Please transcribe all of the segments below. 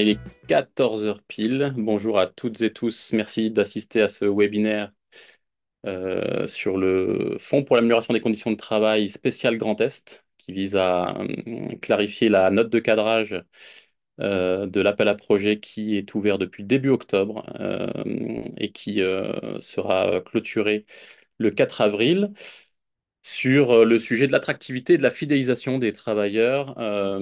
il est 14h pile. Bonjour à toutes et tous. Merci d'assister à ce webinaire euh, sur le Fonds pour l'amélioration des conditions de travail spécial Grand Est, qui vise à euh, clarifier la note de cadrage euh, de l'appel à projet qui est ouvert depuis début octobre et qui sera clôturé le 4 avril sur euh, le sujet de l'attractivité et de la fidélisation des travailleurs euh,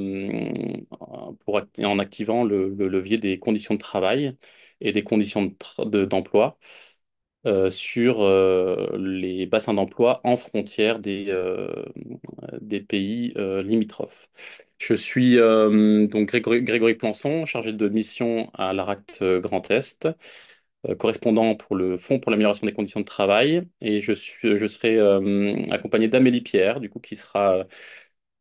en activant le, levier des conditions de travail et des conditions d'emploi euh, sur les bassins d'emploi en frontière des, pays limitrophes. Je suis donc Grégory, Planson, chargé de mission à l'ARACT Grand Est euh, correspondant pour le Fonds pour l'amélioration des conditions de travail. Et je, je serai euh, accompagné d'Amélie Pierre, du coup, qui sera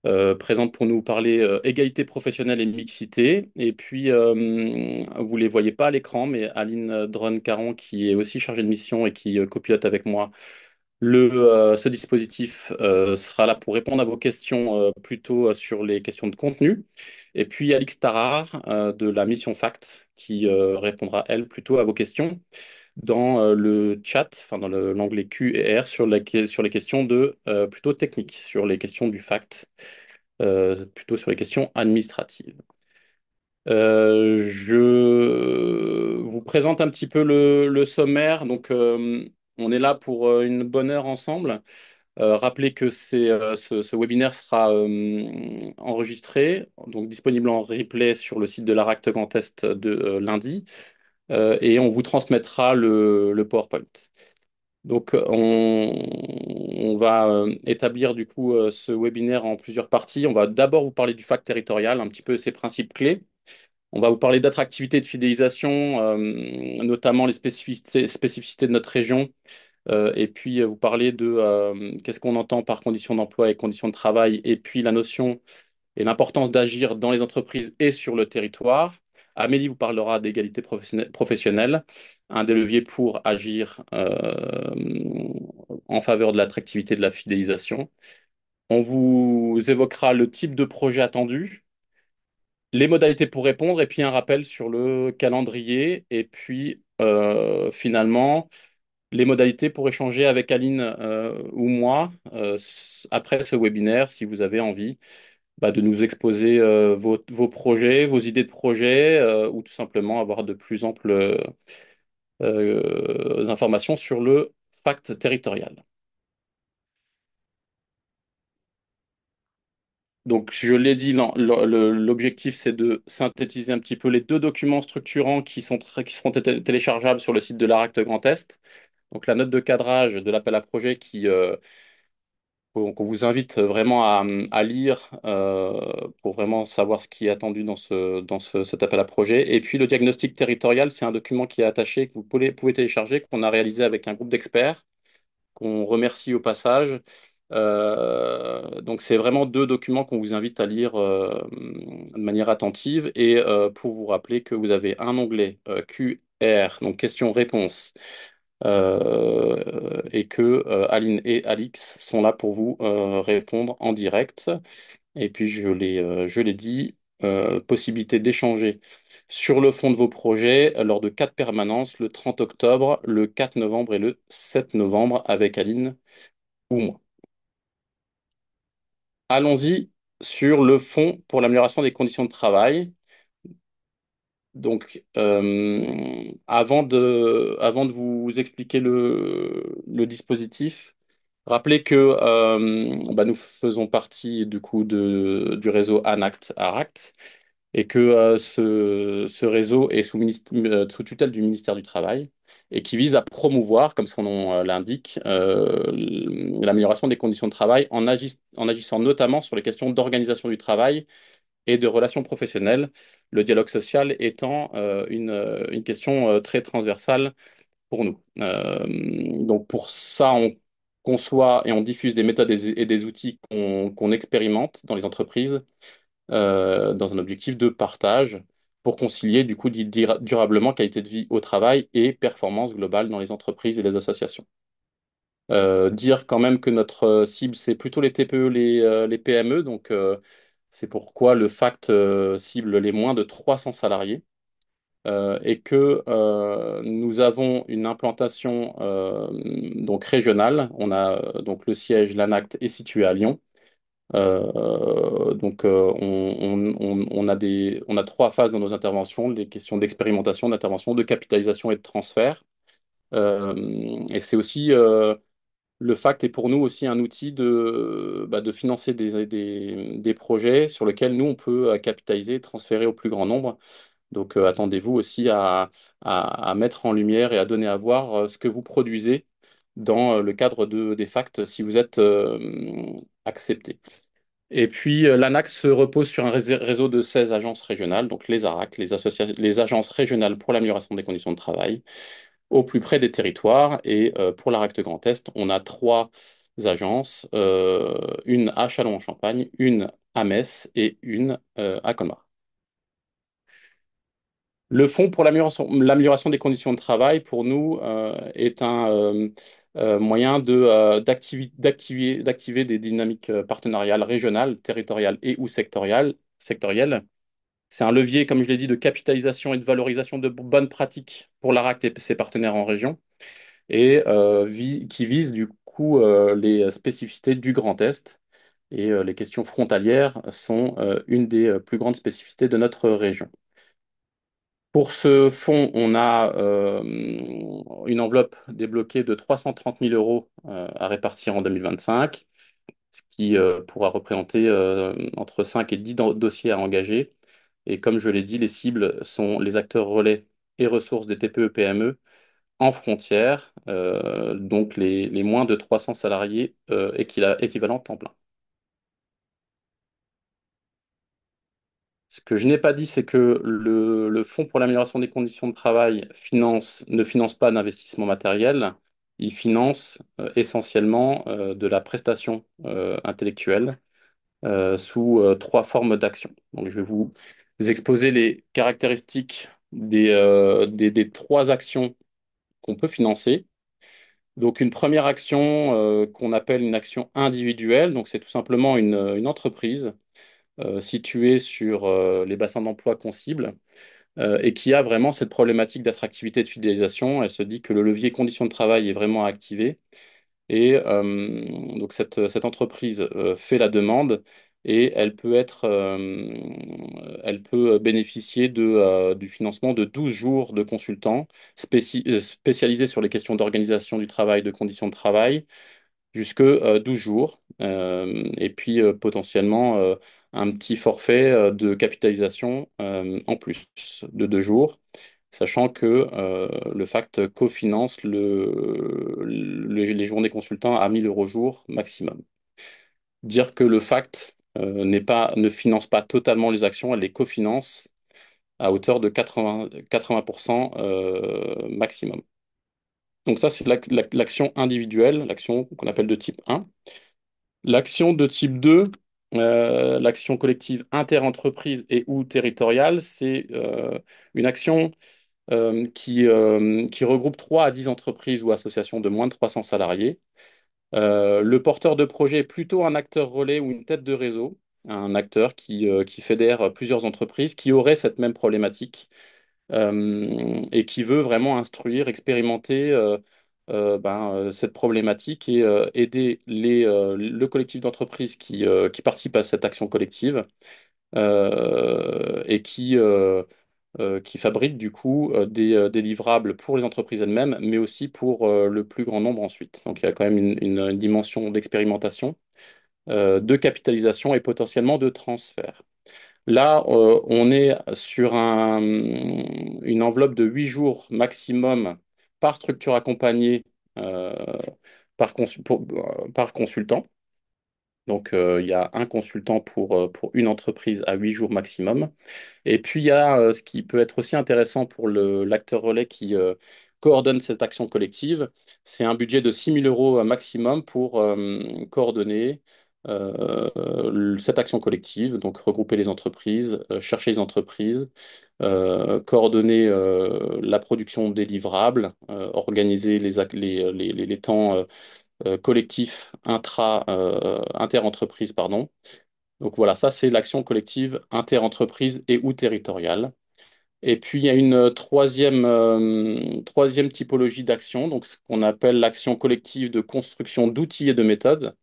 euh, présente pour nous parler égalité professionnelle et mixité. Et puis, vous ne les voyez pas à l'écran, mais Aline drone caron qui est aussi chargée de mission et qui copilote avec moi le, euh, ce dispositif euh, sera là pour répondre à vos questions euh, plutôt sur les questions de contenu. Et puis Alix Tarard de la mission FACT qui répondra, elle, plutôt à vos questions dans le chat, enfin dans l'onglet Q et R sur, sur les questions de, plutôt techniques, sur les questions du fact, plutôt sur les questions administratives. je vous présente un petit peu le, le sommaire. Donc, on est là pour euh, une bonne heure ensemble. Euh, rappelez que euh, ce, webinaire sera enregistré, donc disponible en replay sur le site de l'ARACT Grand Est de lundi, et on vous transmettra le, PowerPoint. Donc on, on va établir du coup ce webinaire en plusieurs parties. On va d'abord vous parler du FAC territorial, un petit peu ses principes clés. On va vous parler d'attractivité et de fidélisation, euh, notamment les spécificités, de notre région. Euh, et puis euh, vous parler de qu'est-ce qu'on entend par conditions d'emploi et conditions de travail, et puis la notion et l'importance d'agir dans les entreprises et sur le territoire. Amélie vous parlera d'égalité professionnelle, un des leviers pour agir en faveur de l'attractivité et de la fidélisation. On vous évoquera le type de projet attendu, les modalités pour répondre, et puis un rappel sur le calendrier, et puis euh, finalement les modalités pour échanger avec Aline euh, ou moi euh, après ce webinaire, si vous avez envie bah, de nous exposer vos, vos, projets, vos idées de projets, ou tout simplement avoir de plus amples informations sur le pacte territorial. Donc, je l'ai dit, l'objectif, c'est de synthétiser un petit peu les deux documents structurants qui, sont, qui seront téléchargeables sur le site de l'ARACT Grand Est. Donc, la note de cadrage de l'appel à projet euh, qu'on vous invite vraiment à, lire euh, pour vraiment savoir ce qui est attendu dans, ce, dans cet appel à projet. Et puis, le diagnostic territorial, c'est un document qui est attaché, que vous pouvez télécharger, qu'on a réalisé avec un groupe d'experts, qu'on remercie au passage. Euh, donc c'est vraiment deux documents qu'on vous invite à lire euh, de manière attentive et euh, pour vous rappeler que vous avez un onglet QR, donc questions-réponses, et que Aline et Alix sont là pour vous répondre en direct. Et puis je l'ai, je l'ai dit, possibilité d'échanger sur le fond de vos projets lors de quatre permanences, le 30 octobre, le 4 novembre et le 7 novembre avec Aline ou moi. Allons-y sur le fonds pour l'amélioration des conditions de travail. Donc, euh, avant de, avant de vous expliquer le, dispositif, rappelez que euh, bah, nous faisons partie du du réseau ANACT-ARACT et que euh, ce, réseau est sous, sous tutelle du ministère du Travail et qui vise à promouvoir, comme son nom euh, l'indique, euh, l'amélioration des conditions de travail en, agissant notamment sur les questions d'organisation du travail et de relations professionnelles, le dialogue social étant euh, une, question très transversale pour nous. donc pour ça, on conçoit et on diffuse des méthodes et des outils qu'on expérimente dans les entreprises dans un objectif de partage pour concilier du coup durablement qualité de vie au travail et performance globale dans les entreprises et les associations. Euh, dire quand même que notre euh, cible, c'est plutôt les TPE, les, euh, PME, donc c'est pourquoi le FACT cible les moins de 300 salariés. et que nous avons une implantation donc régionale. On a donc le siège, l'ANACT est situé à Lyon, euh, donc, euh, on, a des, on a trois phases dans nos interventions, les questions d'expérimentation, d'intervention, de capitalisation et de transfert. Euh, et c'est aussi, le FACT est pour nous aussi un outil de, bah, de financer des, des, projets sur lesquels nous, on peut capitaliser, transférer au plus grand nombre. Donc, attendez-vous aussi à, mettre en lumière et à donner à voir ce que vous produisez dans euh, le cadre de, des facts si vous êtes euh, accepté. Et puis euh, l'ANAC se repose sur un réseau de 16 agences régionales, donc les ARAC, les, agences régionales pour l'amélioration des conditions de travail, au plus près des territoires. Et pour l'ARAC de Grand Est, on a trois agences, une à Châlons-en-Champagne, une à Metz et une à Colmar. Le Fonds pour l'amélioration des conditions de travail, pour nous, est un euh, moyen euh, d'activer des dynamiques euh, partenariales régionales, territoriales et ou sectorielles. C'est un levier, comme je l'ai dit, de capitalisation et de valorisation de bonnes pratiques pour l'ARACT et ses partenaires en région, et qui vise du coup les spécificités du Grand Est. Et les questions frontalières sont une des plus grandes spécificités de notre région. Pour ce fonds, on a euh, une enveloppe débloquée de 330 000 euros euh, à répartir en 2025, ce qui euh, pourra représenter entre 5 et 10 dossiers à engager. Et comme je l'ai dit, les cibles sont les acteurs relais et ressources des TPE-PME e en frontière, donc les, les, moins de 300 salariés équivalents temps plein. Ce que je n'ai pas dit, c'est que le, Fonds pour l'amélioration des conditions de travail finance, ne finance pas d'investissement matériel, il finance euh, essentiellement euh, de la prestation euh, intellectuelle sous trois formes d'action. Donc, je vais vous exposer les caractéristiques des, des, trois actions qu'on peut financer. Donc, une première action qu'on appelle une action individuelle, donc c'est tout simplement une, une entreprise euh, située sur euh, les bassins d'emploi qu'on cible euh, et qui a vraiment cette problématique d'attractivité et de fidélisation. Elle se dit que le levier conditions de travail est vraiment activé Et donc cette, entreprise fait la demande et elle peut être, elle peut bénéficier de, du financement de 12 jours de consultants spécialisés sur les questions d'organisation du travail, de conditions de travail, jusque 12 jours. et puis potentiellement un petit forfait euh, de capitalisation euh, en plus de deux jours, sachant que euh, le FACT cofinance le, les journées consultants à 1000 euros jour maximum. Dire que le FACT n'est pas, ne finance pas totalement les actions, elle les cofinance à hauteur de 80, 80% maximum. Donc ça, c'est l'action individuelle, l'action qu'on appelle de type 1. L'action de type 2, euh, l'action collective inter-entreprise et ou territoriale, c'est euh, une action euh, qui, regroupe 3 à 10 entreprises ou associations de moins de 300 salariés. le porteur de projet est plutôt un acteur relais ou une tête de réseau, un acteur qui, qui fédère plusieurs entreprises qui auraient cette même problématique et qui veut vraiment instruire, expérimenter euh, ben, euh, cette problématique et euh, aider les, le collectif d'entreprises qui, qui participe à cette action collective et qui, qui fabrique du coup des, livrables pour les entreprises elles-mêmes, mais aussi pour le plus grand nombre ensuite. Donc il y a quand même une, dimension d'expérimentation, de capitalisation et potentiellement de transfert. Là, on est sur une enveloppe de huit jours maximum par structure accompagnée euh, par, euh, par, consultant. Donc, euh, il y a un consultant pour, pour une entreprise à huit jours maximum. Et puis, il y a ce qui peut être aussi intéressant pour l'acteur relais qui coordonne cette action collective. C'est un budget de 6 000 euros maximum pour coordonner cette action collective, donc regrouper les entreprises, chercher les entreprises, euh, coordonner euh, la production des livrables, euh, organiser les, les, temps collectifs intra, inter-entreprise, pardon. Donc voilà, ça c'est l'action collective inter-entreprise et ou territoriale. Et puis il y a une troisième, troisième typologie d'action, donc ce qu'on appelle l'action collective de construction d'outils et de méthodes.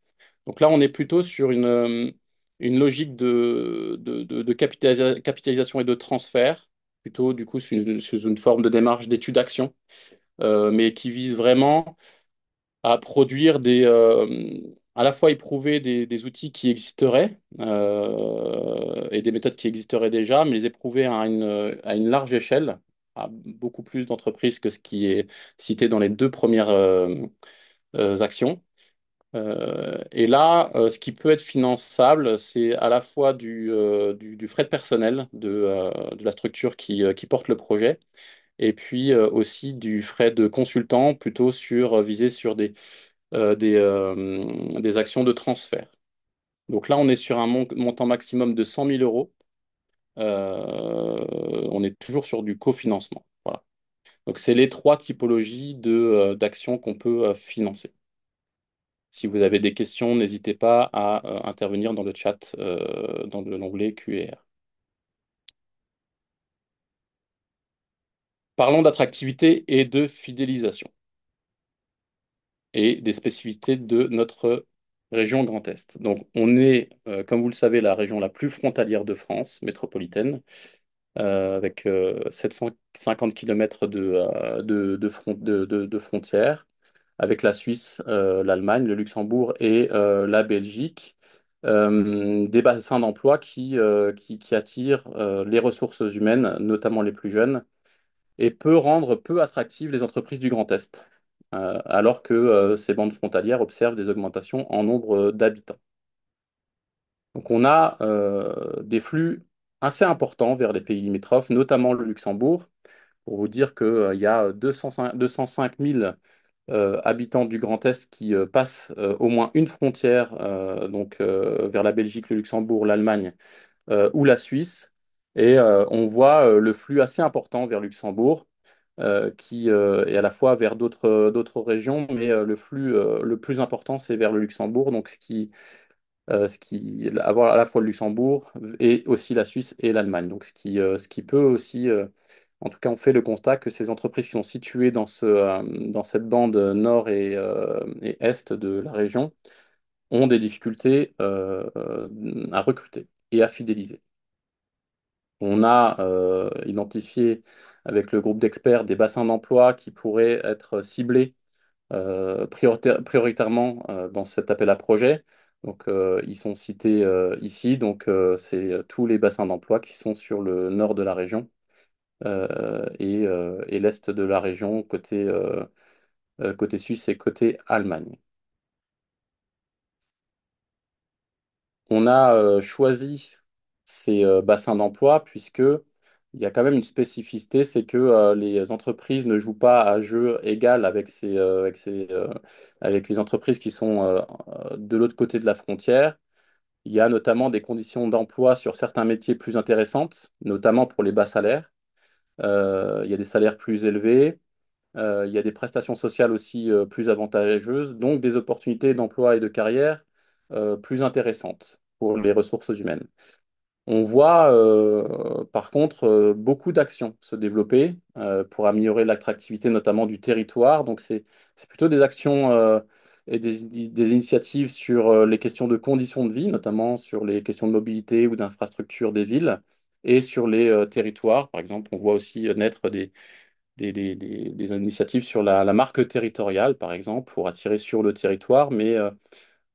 Donc là, on est plutôt sur une, une logique de, capitalisation et de transfert, plutôt du coup sous une, forme de démarche détude d'action, euh, mais qui vise vraiment à produire des, euh, à la fois éprouver des, outils qui existeraient euh, et des méthodes qui existeraient déjà, mais les éprouver à une, à une large échelle, à beaucoup plus d'entreprises que ce qui est cité dans les deux premières actions euh, et là, euh, ce qui peut être finançable, c'est à la fois du, euh, frais de personnel de, la structure qui, porte le projet, et puis aussi du frais de consultant plutôt sur, visé sur des, actions de transfert. Donc là, on est sur un montant maximum de 100 000 euros. on est toujours sur du cofinancement. Voilà. Donc c'est les trois typologies d'actions qu'on peut financer. Si vous avez des questions, n'hésitez pas à euh, intervenir dans le chat, euh, dans l'onglet QR. Parlons d'attractivité et de fidélisation et des spécificités de notre région Grand Est. Donc, on est, euh, comme vous le savez, la région la plus frontalière de France, métropolitaine, avec 750 km de, de, frontières, avec la Suisse, euh, l'Allemagne, le Luxembourg et euh, la Belgique. Euh, des bassins d'emploi qui, attirent les ressources humaines, notamment les plus jeunes, et peut rendre peu attractives les entreprises du Grand Est, alors que ces bandes frontalières observent des augmentations en nombre d'habitants. Donc on a des flux assez importants vers les pays limitrophes, notamment le Luxembourg, pour vous dire qu'il y a 205 000 euh, habitants du Grand Est qui euh, passent euh, au moins une frontière, donc vers la Belgique, le Luxembourg, l'Allemagne ou la Suisse. Et on voit le flux assez important vers Luxembourg, qui est à la fois vers d'autres d'autres régions, mais le flux le plus important, c'est vers le Luxembourg. Donc, ce qui, ce qui avoir à la fois le Luxembourg et aussi la Suisse et l'Allemagne. Donc, ce qui, ce qui peut aussi en tout cas, on fait le constat que ces entreprises qui sont situées dans, ce, euh, dans cette bande euh, nord euh, et, est de la région ont des difficultés à recruter et à fidéliser. On a identifié avec le groupe d'experts des bassins d'emploi qui pourraient être ciblés prioritairement dans cet appel à projet. Donc, ils sont cités ici. Donc, c'est tous les bassins d'emploi qui sont sur le nord de la région euh, euh, et, l'est de la région côté, euh, côté Suisse et côté Allemagne. On a choisi ces bassins d'emploi puisque il y a quand même une spécificité, c'est que les entreprises ne jouent pas à jeu égal avec, ces, avec, avec les entreprises qui sont de l'autre côté de la frontière. Il y a notamment des conditions d'emploi sur certains métiers plus intéressantes, notamment pour les bas salaires. Euh, il y a des salaires plus élevés, euh, il y a des prestations sociales aussi euh, plus avantageuses, donc des opportunités d'emploi et de carrière plus intéressantes pour les ressources humaines. On voit par contre beaucoup d'actions se développer pour améliorer l'attractivité notamment du territoire. Donc c'est plutôt des actions et des, des, initiatives sur les questions de conditions de vie, notamment sur les questions de mobilité ou d'infrastructure des villes, et sur les euh, territoires. Par exemple, on voit aussi euh, naître des, initiatives sur la, marque territoriale, par exemple, pour attirer sur le territoire. Mais euh,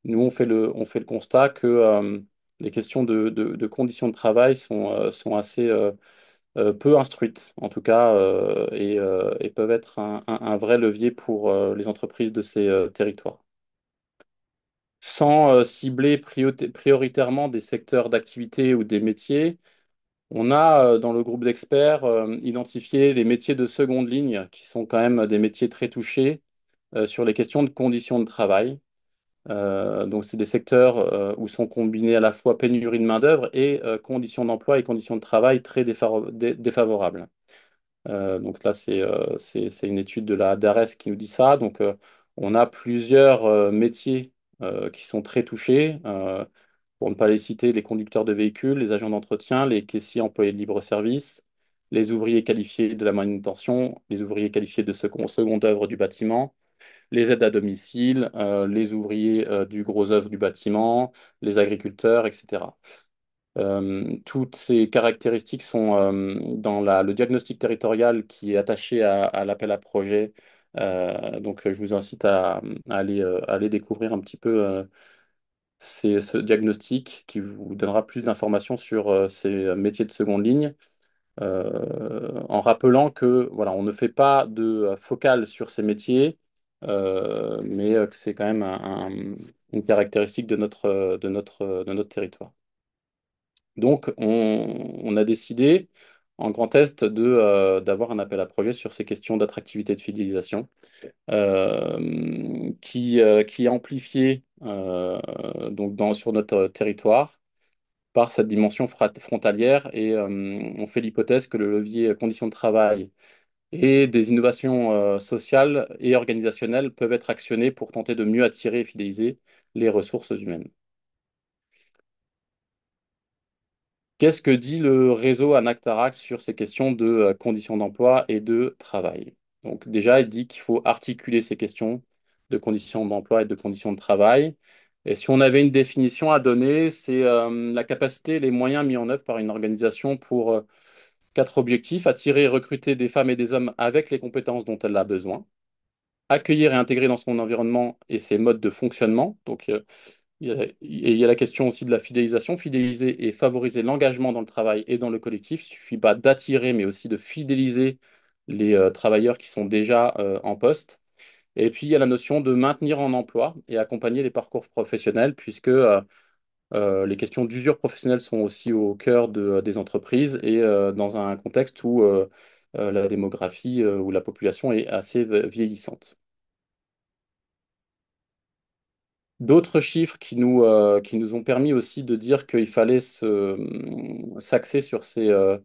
nous, on fait le, constat que les questions de, conditions de travail sont, assez peu instruites, en tout cas, et, peuvent être un, vrai levier pour les entreprises de ces territoires sans cibler prioritairement des secteurs d'activité ou des métiers, on a euh, dans le groupe d'experts euh, identifié les métiers de seconde ligne, qui sont quand même des métiers très touchés euh, sur les questions de conditions de travail. donc, c'est des secteurs où sont combinés à la fois pénurie de main-d'œuvre et conditions d'emploi et conditions de travail très défavorables. donc là, c'est une étude de la DARES qui nous dit ça. Donc, on a plusieurs métiers qui sont très touchés pour ne pas les citer, les conducteurs de véhicules, les agents d'entretien, les caissiers employés de libre-service, les ouvriers qualifiés de la manutention, les ouvriers qualifiés de second, seconde œuvre du bâtiment, les aides à domicile, euh, les ouvriers euh, du gros œuvre du bâtiment, les agriculteurs, etc. Euh, toutes ces caractéristiques sont dans le diagnostic territorial qui est attaché à, l'appel à projet. donc, je vous incite à, aller, à, aller, découvrir un petit peu c'est ce diagnostic qui vous donnera plus d'informations sur euh, ces euh, métiers de seconde ligne, euh, en rappelant que voilà, on ne fait pas de focal sur ces métiers, mais que c'est quand même une caractéristique de notre, de notre, de notre territoire. Donc, on a décidé en Grand test de, euh, d'avoir un appel à projet sur ces questions d'attractivité et de fidélisation euh, qui, euh, qui est amplifié donc dans, sur notre territoire par cette dimension frontalière et on fait l'hypothèse que le levier conditions de travail et des innovations sociales et organisationnelles peuvent être actionnées pour tenter de mieux attirer et fidéliser les ressources humaines. Qu'est-ce que dit le réseau Anactarac sur ces questions de euh, conditions d'emploi et de travail? Donc déjà, il dit qu'il faut articuler ces questions de conditions d'emploi et de conditions de travail. Et si on avait une définition à donner, c'est euh, la capacité les moyens mis en œuvre par une organisation pour euh, quatre objectifs, attirer et recruter des femmes et des hommes avec les compétences dont elle a besoin, accueillir et intégrer dans son environnement et ses modes de fonctionnement. Donc, il y, a, il y a la question aussi de la fidélisation. Fidéliser et favoriser l'engagement dans le travail et dans le collectif il ne suffit pas d'attirer, mais aussi de fidéliser les euh, travailleurs qui sont déjà euh, en poste. Et puis, il y a la notion de maintenir en emploi et accompagner les parcours professionnels, puisque euh, les questions d'usure professionnelle sont aussi au cœur des entreprises et dans un contexte où la démographie où la population est assez vieillissante. D'autres chiffres qui nous, euh, qui nous ont permis aussi de dire qu'il fallait euh, s'axer sur ces, euh,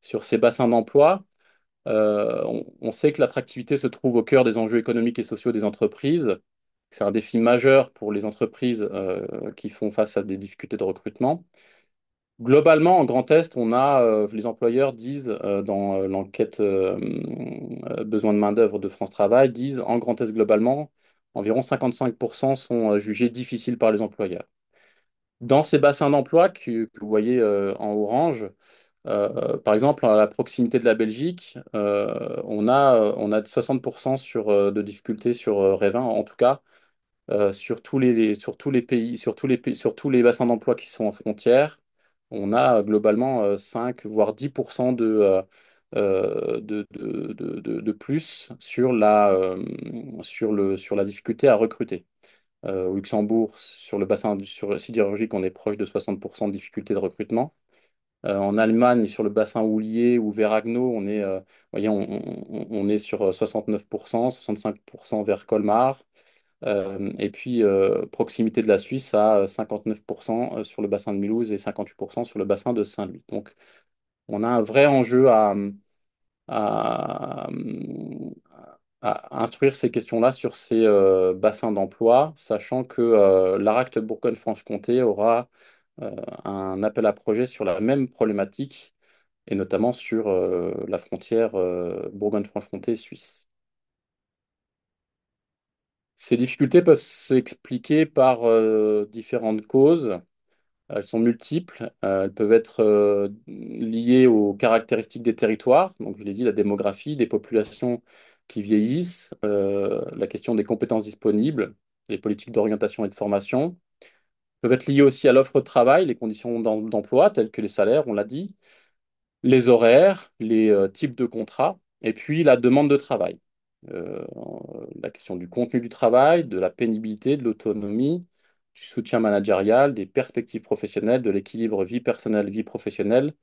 sur ces bassins d'emploi. on, sait que l'attractivité se trouve au cœur des enjeux économiques et sociaux des entreprises. C'est un défi majeur pour les entreprises qui font face à des difficultés de recrutement. Globalement, en Grand Est, on a, les employeurs disent dans l'enquête besoin de main-d'œuvre de France Travail, disent en Grand Est globalement, Environ 55% sont euh, jugés difficiles par les employeurs. Dans ces bassins d'emploi que, vous voyez euh, en orange, euh, par exemple, à la proximité de la Belgique, on, a, 60% de difficultés sur Révin, en tout cas, sur tous les, sur tous les pays, sur tous les, sur tous les bassins d'emploi qui sont en frontière. On a globalement 5, voire 10% de euh, de, plus sur la, euh, sur le, sur la difficulté à recruter. Euh, au Luxembourg, sur le bassin sur sidérurgique, on est proche de 60% de difficulté de recrutement. en Allemagne, sur le bassin houlier ou vers on est, on, est sur 69%, 65% vers Colmar. et puis, proximité de la Suisse à 59% sur le bassin de Milhouse et 58% sur le bassin de Saint-Louis. Donc, on a un vrai enjeu à, instruire ces questions-là sur ces euh, bassins d'emploi, sachant que euh, l'ARACT Bourgogne-Franche-Comté aura euh, un appel à projet sur la même problématique, et notamment sur la frontière Bourgogne-Franche-Comté-Suisse. Ces difficultés peuvent s'expliquer par différentes causes. Elles sont multiples, euh, elles peuvent être euh, liées aux caractéristiques des territoires, donc je l'ai dit, la démographie, des populations qui vieillissent, euh, la question des compétences disponibles, les politiques d'orientation et de formation, peuvent être liées aussi à l'offre de travail, les conditions d'emploi telles que les salaires, on l'a dit, les horaires, les types de contrats, et puis la demande de travail. la question du contenu du travail, de la pénibilité, de l'autonomie, du soutien managérial, des perspectives professionnelles, de l'équilibre vie personnelle-vie professionnelle.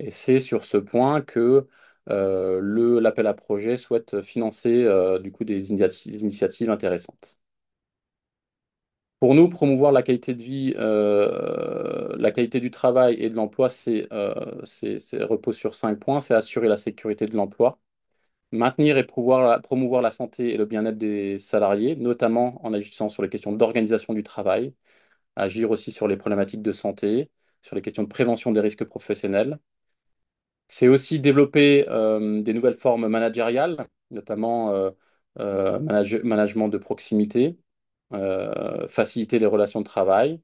Et c'est sur ce point que euh, l'appel à projet souhaite financer euh, du coup des, initiatives intéressantes. Pour nous, promouvoir la qualité de vie, euh, la qualité du travail et de l'emploi, c'est repose sur cinq points. C'est assurer la sécurité de l'emploi, maintenir et promouvoir, la santé et le bien-être des salariés, notamment en agissant sur les questions d'organisation du travail, agir aussi sur les problématiques de santé, sur les questions de prévention des risques professionnels. C'est aussi développer euh, des nouvelles formes managériales, notamment euh, euh, management de proximité, faciliter les relations de travail,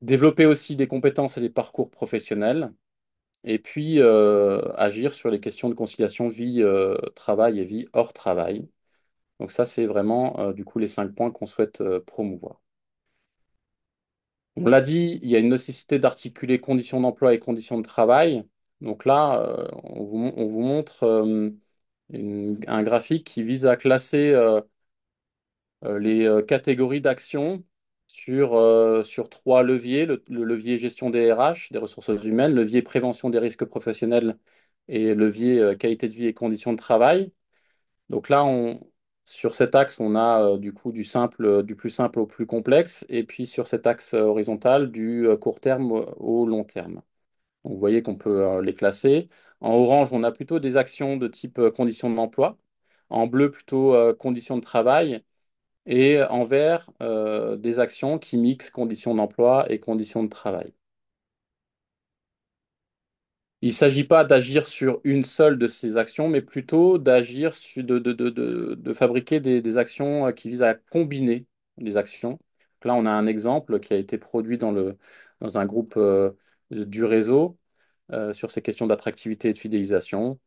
développer aussi des compétences et des parcours professionnels, et puis euh, agir sur les questions de conciliation vie-travail euh, et vie hors travail. Donc ça, c'est vraiment euh, du coup les cinq points qu'on souhaite promouvoir. On l'a dit, il y a une nécessité d'articuler conditions d'emploi et conditions de travail. Donc là, on vous, montre un graphique qui vise à classer les catégories d'actions sur, euh, sur trois leviers, le, levier gestion des RH, des ressources humaines, levier prévention des risques professionnels et levier euh, qualité de vie et conditions de travail. Donc là, on, sur cet axe, on a euh, du coup du, simple, du plus simple au plus complexe, et puis sur cet axe horizontal, du court terme au long terme. vous voyez qu'on peut les classer. En orange, on a plutôt des actions de type conditions de l'emploi. En bleu, plutôt conditions de travail et envers euh, des actions qui mixent conditions d'emploi et conditions de travail. Il ne s'agit pas d'agir sur une seule de ces actions, mais plutôt d'agir, de, fabriquer des, actions euh, qui visent à combiner les actions. là, on a un exemple qui a été produit dans, un groupe euh, du réseau sur ces questions d'attractivité et de fidélisation.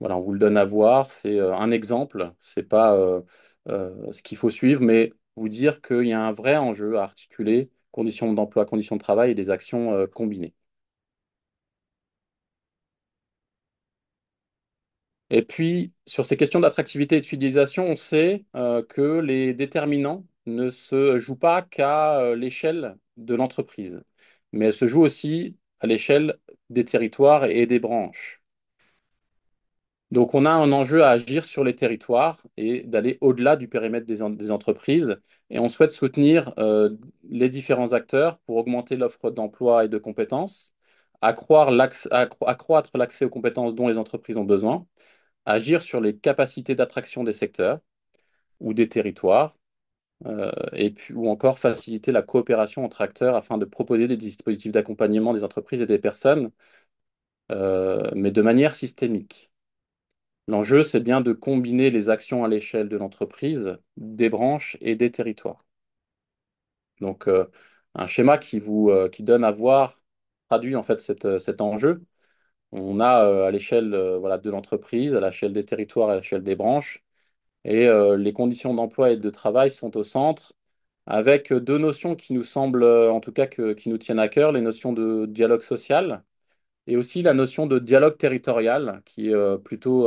Voilà, on vous le donne à voir. C'est euh, un exemple. ce n'est pas euh, euh, ce qu'il faut suivre, mais vous dire qu'il y a un vrai enjeu à articuler conditions d'emploi, conditions de travail et des actions combinées. Et puis, sur ces questions d'attractivité et de fidélisation, on sait que les déterminants ne se jouent pas qu'à l'échelle de l'entreprise, mais elles se jouent aussi à l'échelle des territoires et des branches. Donc on a un enjeu à agir sur les territoires et d'aller au-delà du périmètre des, entreprises. Et on souhaite soutenir euh, les différents acteurs pour augmenter l'offre d'emploi et de compétences, accroître l'accès aux compétences dont les entreprises ont besoin, agir sur les capacités d'attraction des secteurs ou des territoires, euh, et puis, ou encore faciliter la coopération entre acteurs afin de proposer des dispositifs d'accompagnement des entreprises et des personnes, euh, mais de manière systémique. L'enjeu, c'est bien de combiner les actions à l'échelle de l'entreprise, des branches et des territoires. Donc, euh, un schéma qui vous euh, qui donne à voir, traduit en fait euh, cet enjeu. On a à l'échelle voilà, de l'entreprise, à l'échelle des territoires, à l'échelle des branches, et les conditions d'emploi et de travail sont au centre, avec deux notions qui nous semblent, en tout cas, que, qui nous tiennent à cœur, les notions de dialogue social et aussi la notion de dialogue territorial, qui est plutôt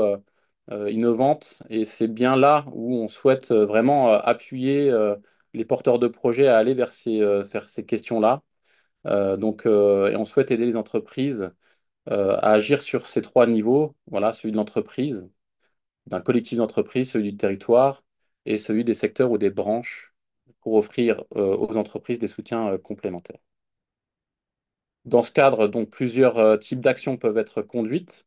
euh, innovantes. Et c'est bien là où on souhaite euh, vraiment euh, appuyer les porteurs de projets à aller vers ces, ces questions-là. donc, et on souhaite aider les entreprises à agir sur ces trois niveaux, voilà, celui de l'entreprise, d'un collectif d'entreprise, celui du territoire et celui des secteurs ou des branches pour offrir aux entreprises des soutiens complémentaires. Dans ce cadre, donc, plusieurs types d'actions peuvent être conduites.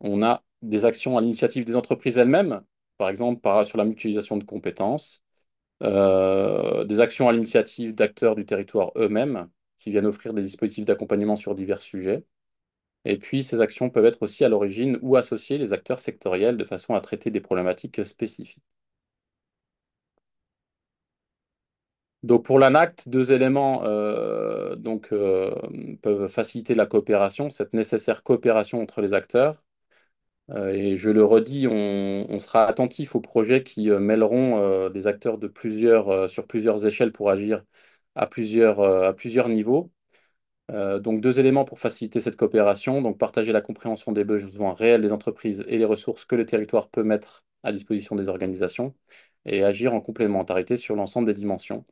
On a des actions à l'initiative des entreprises elles-mêmes, par exemple sur la mutualisation de compétences, euh, des actions à l'initiative d'acteurs du territoire eux-mêmes qui viennent offrir des dispositifs d'accompagnement sur divers sujets. Et puis, ces actions peuvent être aussi à l'origine ou associer les acteurs sectoriels de façon à traiter des problématiques spécifiques. Donc pour l'ANACT, deux éléments euh, donc, euh, peuvent faciliter la coopération, cette nécessaire coopération entre les acteurs euh, et je le redis, on, sera attentif aux projets qui euh, mêleront euh, des acteurs sur plusieurs échelles pour agir à plusieurs, niveaux. donc deux éléments pour faciliter cette coopération, donc partager la compréhension des besoins réels des entreprises et les ressources que le territoire peut mettre à disposition des organisations et agir en complémentarité sur l'ensemble des dimensions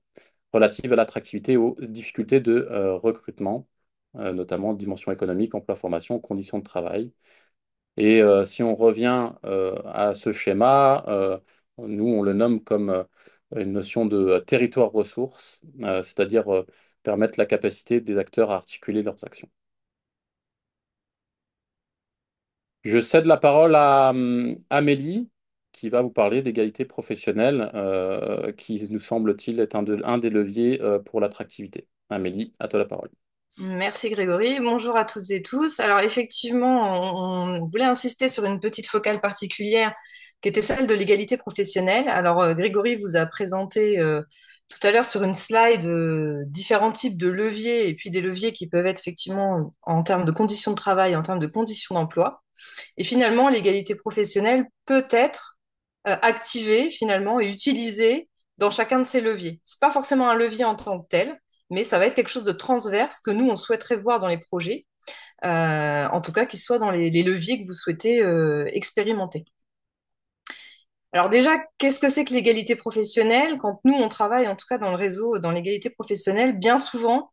relatives à l'attractivité et aux difficultés de recrutement, notamment dimension économique, emploi, formation, conditions de travail. Et euh, si on revient euh, à ce schéma, euh, nous, on le nomme comme une notion de territoire ressource, c'est-à-dire permettre la capacité des acteurs à articuler leurs actions. Je cède la parole à hum, Amélie, qui va vous parler d'égalité professionnelle, qui nous semble-t-il être un, des leviers pour l'attractivité. Amélie, à toi la parole. Merci Grégory. Bonjour à toutes et tous. Alors effectivement, on, voulait insister sur une petite focale particulière qui était celle de l'égalité professionnelle. Alors euh, Grégory vous a présenté euh, tout à l'heure sur une slide euh, différents types de leviers et puis des leviers qui peuvent être effectivement en termes de conditions de travail, en termes de conditions d'emploi. Et finalement, l'égalité professionnelle peut être activée finalement et utilisée dans chacun de ces leviers. Ce n'est pas forcément un levier en tant que tel, mais ça va être quelque chose de transverse que nous, on souhaiterait voir dans les projets, euh, en tout cas qu'il soit dans les, leviers que vous souhaitez euh, expérimenter. Alors déjà, qu'est-ce que c'est que l'égalité professionnelle Quand nous, on travaille en tout cas dans le réseau, dans l'égalité professionnelle, bien souvent,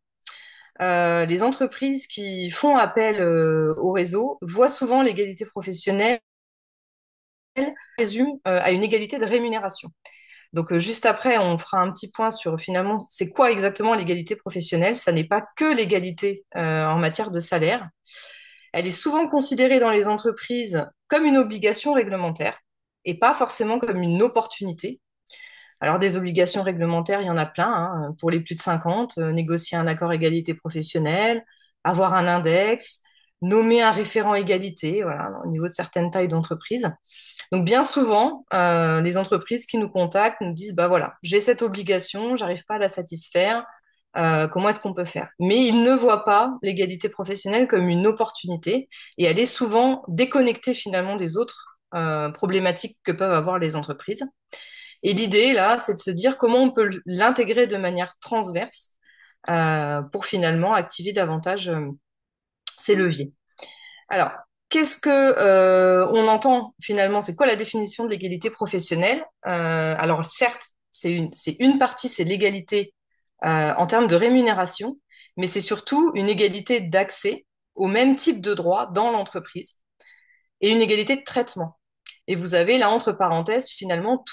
euh, les entreprises qui font appel au réseau voient souvent l'égalité professionnelle résume à une égalité de rémunération. Donc, euh, juste après, on fera un petit point sur finalement, c'est quoi exactement l'égalité professionnelle Ça n'est pas que l'égalité euh, en matière de salaire. Elle est souvent considérée dans les entreprises comme une obligation réglementaire et pas forcément comme une opportunité. Alors des obligations réglementaires, il y en a plein. Hein. Pour les plus de 50, euh, négocier un accord égalité professionnelle, avoir un index, nommer un référent égalité voilà, au niveau de certaines tailles d'entreprise. Donc bien souvent, euh, les entreprises qui nous contactent nous disent, bah voilà, j'ai cette obligation, j'arrive pas à la satisfaire, euh, comment est-ce qu'on peut faire Mais ils ne voient pas l'égalité professionnelle comme une opportunité et elle est souvent déconnectée finalement des autres euh, problématiques que peuvent avoir les entreprises. Et l'idée là, c'est de se dire comment on peut l'intégrer de manière transverse euh, pour finalement activer davantage euh, ces leviers. Alors, qu'est-ce que euh, on entend finalement C'est quoi la définition de l'égalité professionnelle euh, Alors, certes, c'est une, partie, c'est l'égalité euh, en termes de rémunération, mais c'est surtout une égalité d'accès au même type de droit dans l'entreprise et une égalité de traitement. Et vous avez là, entre parenthèses, finalement,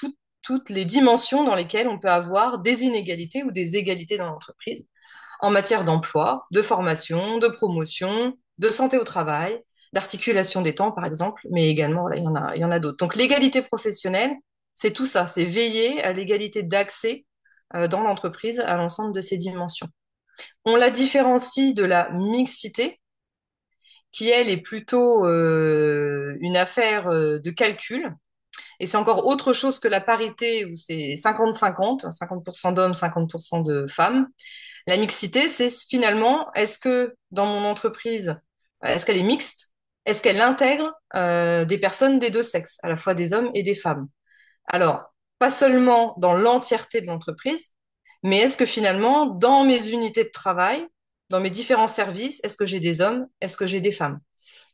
toutes les dimensions dans lesquelles on peut avoir des inégalités ou des égalités dans l'entreprise en matière d'emploi, de formation, de promotion, de santé au travail, d'articulation des temps, par exemple, mais également, il y en a, d'autres. Donc, l'égalité professionnelle, c'est tout ça, c'est veiller à l'égalité d'accès euh, dans l'entreprise à l'ensemble de ces dimensions. On la différencie de la mixité, qui, elle, est plutôt euh, une affaire euh, de calcul. Et c'est encore autre chose que la parité où c'est 50-50, 50%, -50, 50 d'hommes, 50% de femmes. La mixité, c'est finalement, est-ce que dans mon entreprise, euh, est-ce qu'elle est mixte Est-ce qu'elle intègre euh, des personnes des deux sexes, à la fois des hommes et des femmes Alors, pas seulement dans l'entièreté de l'entreprise, mais est-ce que finalement, dans mes unités de travail, dans mes différents services, est-ce que j'ai des hommes Est-ce que j'ai des femmes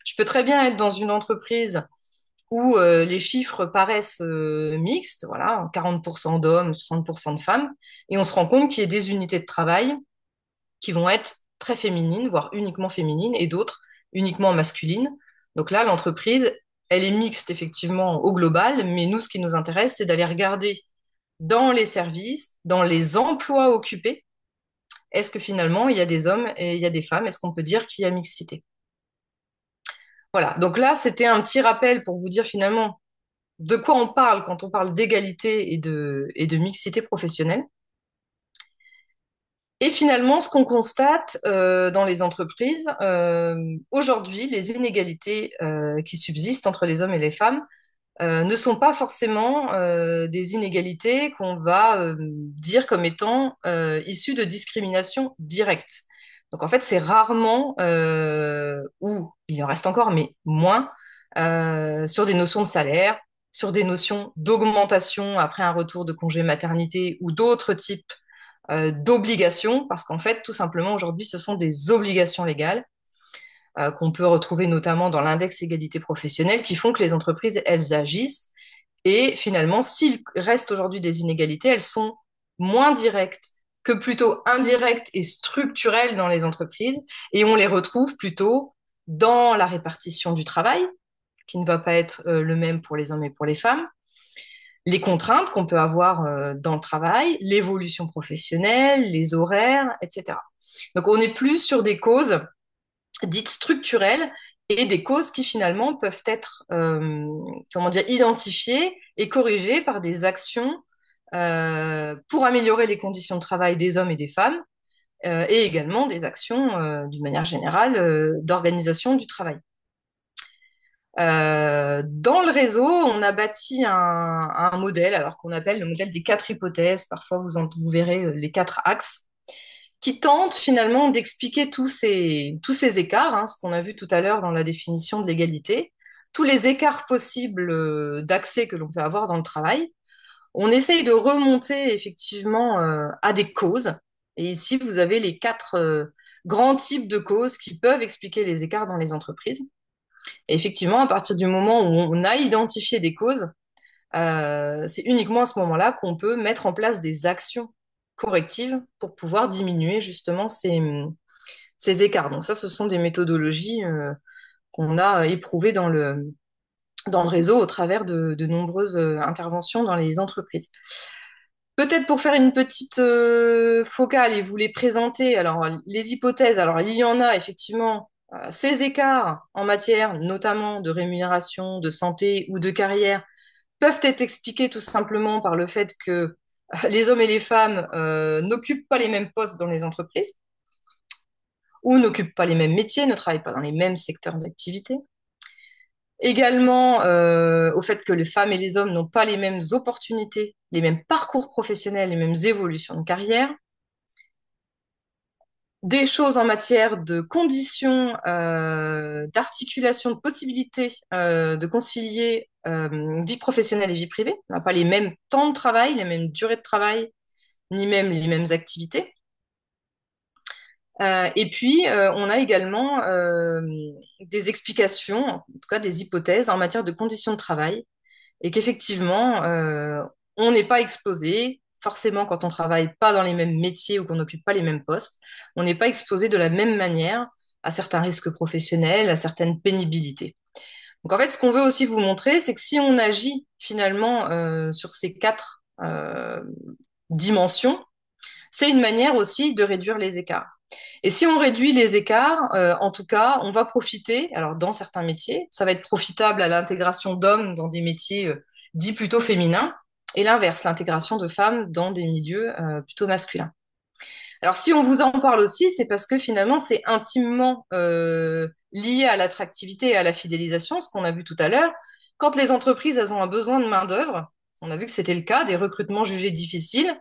Je peux très bien être dans une entreprise où euh, les chiffres paraissent euh, mixtes, voilà, 40% d'hommes, 60% de femmes, et on se rend compte qu'il y a des unités de travail qui vont être très féminines, voire uniquement féminines, et d'autres uniquement masculines. Donc là, l'entreprise, elle est mixte effectivement au global, mais nous, ce qui nous intéresse, c'est d'aller regarder dans les services, dans les emplois occupés, est-ce que finalement il y a des hommes et il y a des femmes Est-ce qu'on peut dire qu'il y a mixité voilà, donc là, c'était un petit rappel pour vous dire finalement de quoi on parle quand on parle d'égalité et de, mixité professionnelle. Et finalement, ce qu'on constate euh, dans les entreprises, euh, aujourd'hui, les inégalités euh, qui subsistent entre les hommes et les femmes ne sont pas forcément des inégalités qu'on va dire comme étant issues de discrimination directe. Donc en fait, c'est rarement, euh, ou il en reste encore, mais moins, euh, sur des notions de salaire, sur des notions d'augmentation après un retour de congé maternité ou d'autres types euh, d'obligations, parce qu'en fait, tout simplement, aujourd'hui, ce sont des obligations légales qu'on peut retrouver notamment dans l'index égalité professionnelle, qui font que les entreprises, elles agissent. Et finalement, s'il reste aujourd'hui des inégalités, elles sont moins directes que plutôt indirectes et structurelles dans les entreprises. Et on les retrouve plutôt dans la répartition du travail, qui ne va pas être euh, le même pour les hommes et pour les femmes, les contraintes qu'on peut avoir euh, dans le travail, l'évolution professionnelle, les horaires, etc. Donc on est plus sur des causes dites structurelles et des causes qui finalement peuvent être euh, comment dire identifiées et corrigées par des actions euh, pour améliorer les conditions de travail des hommes et des femmes, euh, et également des actions, euh, d'une manière générale, d'organisation du travail. dans le réseau, on a bâti un, modèle, alors qu'on appelle le modèle des quatre hypothèses. Parfois, vous, verrez les quatre axes, qui tente finalement d'expliquer tous ces, écarts, hein, ce qu'on a vu tout à l'heure dans la définition de l'égalité, tous les écarts possibles d'accès que l'on peut avoir dans le travail, on essaye de remonter effectivement euh, à des causes. Et ici, vous avez les quatre euh, grands types de causes qui peuvent expliquer les écarts dans les entreprises. Et effectivement, à partir du moment où on a identifié des causes, euh, c'est uniquement à ce moment-là qu'on peut mettre en place des actions correctives pour pouvoir diminuer justement ces, ces écarts. Donc ça, ce sont des méthodologies qu'on a éprouvées dans le, dans le réseau au travers de, nombreuses euh, interventions dans les entreprises. Peut-être pour faire une petite euh, focale et vous les présenter, alors les hypothèses, alors il y en a effectivement euh, ces écarts en matière notamment de rémunération, de santé ou de carrière peuvent être expliqués tout simplement par le fait que les hommes et les femmes n'occupent pas les mêmes postes dans les entreprises ou n'occupent pas les mêmes métiers, ne travaillent pas dans les mêmes secteurs d'activité. Également euh, au fait que les femmes et les hommes n'ont pas les mêmes opportunités, les mêmes parcours professionnels, les mêmes évolutions de carrière. Des choses en matière de conditions, euh, d'articulation, de possibilités euh, de concilier vie professionnelle et vie privée. On n'a pas les mêmes temps de travail, les mêmes durées de travail, ni même les mêmes activités. Euh, et puis, euh, on a également euh, des explications, en tout cas des hypothèses en matière de conditions de travail, et qu'effectivement, on n'est pas exposé, forcément quand on travaille pas dans les mêmes métiers ou qu'on n'occupe pas les mêmes postes, on n'est pas exposé de la même manière à certains risques professionnels, à certaines pénibilités. Donc en fait, ce qu'on veut aussi vous montrer, c'est que si on agit finalement sur ces quatre dimensions, c'est une manière aussi de réduire les écarts. Et si on réduit les écarts, euh, en tout cas, on va profiter, alors dans certains métiers, ça va être profitable à l'intégration d'hommes dans des métiers euh, dits plutôt féminins, et l'inverse, l'intégration de femmes dans des milieux euh, plutôt masculins. Alors si on vous en parle aussi, c'est parce que finalement, c'est intimement lié à l'attractivité et à la fidélisation, ce qu'on a vu tout à l'heure. Quand les entreprises, elles ont un besoin de main-d'œuvre, on a vu que c'était le cas, des recrutements jugés difficiles,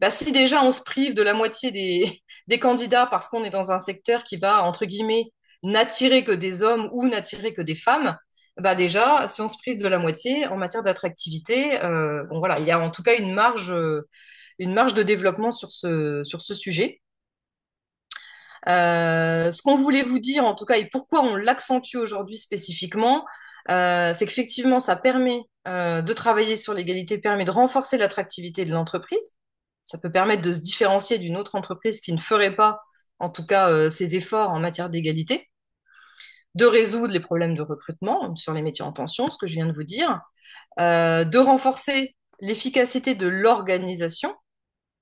bah, si déjà on se prive de la moitié des, des candidats parce qu'on est dans un secteur qui va, entre guillemets, n'attirer que des hommes ou n'attirer que des femmes, bah déjà, si on se prive de la moitié en matière d'attractivité, euh, bon voilà, il y a en tout cas une marge, euh, une marge de développement sur ce, sur ce sujet. Euh, ce qu'on voulait vous dire, en tout cas, et pourquoi on l'accentue aujourd'hui spécifiquement, c'est qu'effectivement, ça permet de travailler sur l'égalité, permet de renforcer l'attractivité de l'entreprise, ça peut permettre de se différencier d'une autre entreprise qui ne ferait pas, en tout cas, euh, ses efforts en matière d'égalité, de résoudre les problèmes de recrutement sur les métiers en tension, ce que je viens de vous dire, euh, de renforcer l'efficacité de l'organisation,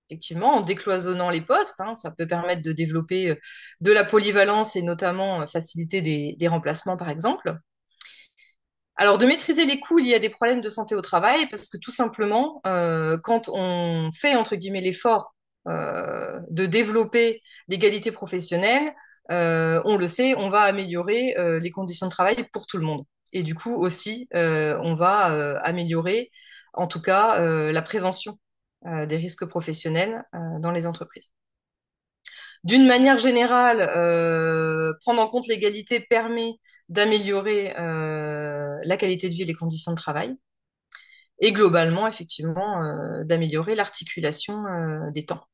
effectivement, en décloisonnant les postes. Hein. ça peut permettre de développer euh, de la polyvalence et notamment faciliter des remplacements, par exemple. Alors, de maîtriser les coûts liés à des problèmes de santé au travail, parce que tout simplement, euh, quand on fait, entre guillemets, l'effort euh, de développer l'égalité professionnelle, euh, on le sait, on va améliorer les conditions de travail pour tout le monde. Et du coup, aussi, on va améliorer, en tout cas, la prévention des risques professionnels dans les entreprises. D'une manière générale, prendre en compte l'égalité permet d'améliorer euh, la qualité de vie et les conditions de travail, et globalement, effectivement, euh, d'améliorer l'articulation euh, des temps.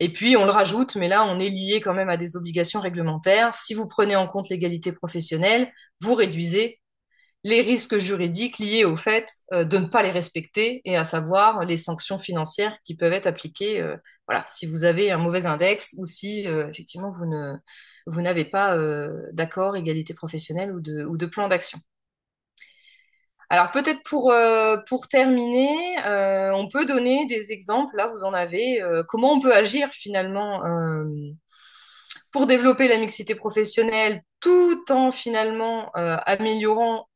Et puis, on le rajoute, mais là, on est lié quand même à des obligations réglementaires. Si vous prenez en compte l'égalité professionnelle, vous réduisez les risques juridiques liés au fait de ne pas les respecter et à savoir les sanctions financières qui peuvent être appliquées voilà, si vous avez un mauvais index ou si, effectivement, vous ne, vous n'avez pas euh, d'accord, égalité professionnelle ou de, plan d'action. Alors peut-être pour, euh, terminer, euh, on peut donner des exemples, là vous en avez, comment on peut agir finalement pour développer la mixité professionnelle tout en finalement améliorant,